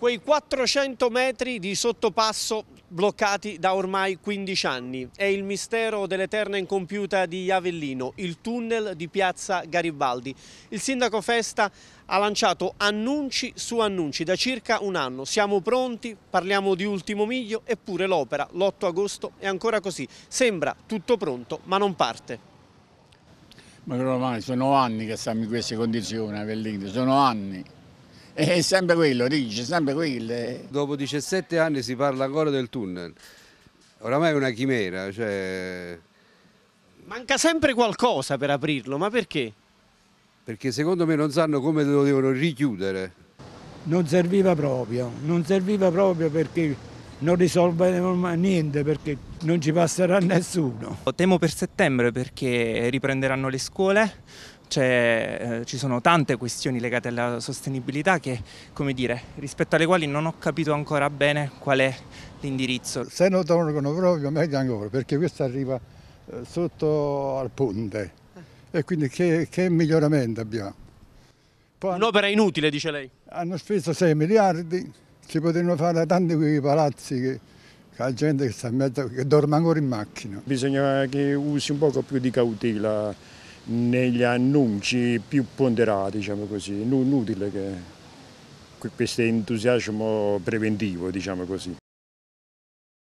quei 400 metri di sottopasso bloccati da ormai 15 anni. È il mistero dell'eterna incompiuta di Avellino, il tunnel di piazza Garibaldi. Il sindaco Festa ha lanciato annunci su annunci da circa un anno. Siamo pronti, parliamo di ultimo miglio, eppure l'opera, l'8 agosto, è ancora così. Sembra tutto pronto, ma non parte. Ma ormai sono anni che stiamo in queste condizioni, Avellino, sono anni. Eh, è sempre quello, dice, sempre quello. Eh. Dopo 17 anni si parla ancora del tunnel, oramai è una chimera, cioè... Manca sempre qualcosa per aprirlo, ma perché? Perché secondo me non sanno come lo devono richiudere. Non serviva proprio, non serviva proprio perché non risolveremo niente perché non ci passerà nessuno. Temo per settembre perché riprenderanno le scuole, eh, ci sono tante questioni legate alla sostenibilità che, come dire, rispetto alle quali non ho capito ancora bene qual è l'indirizzo. Se non tornano proprio meglio ancora, perché questo arriva eh, sotto al ponte e quindi che, che miglioramento abbiamo. Un'opera inutile, dice lei. Hanno speso 6 miliardi, si potevano fare tanti quei palazzi che, la gente che, sta mezzo, che dorme ancora in macchina. Bisogna che usi un poco più di cautela negli annunci più ponderati, diciamo così, inutile che questo entusiasmo preventivo, diciamo così.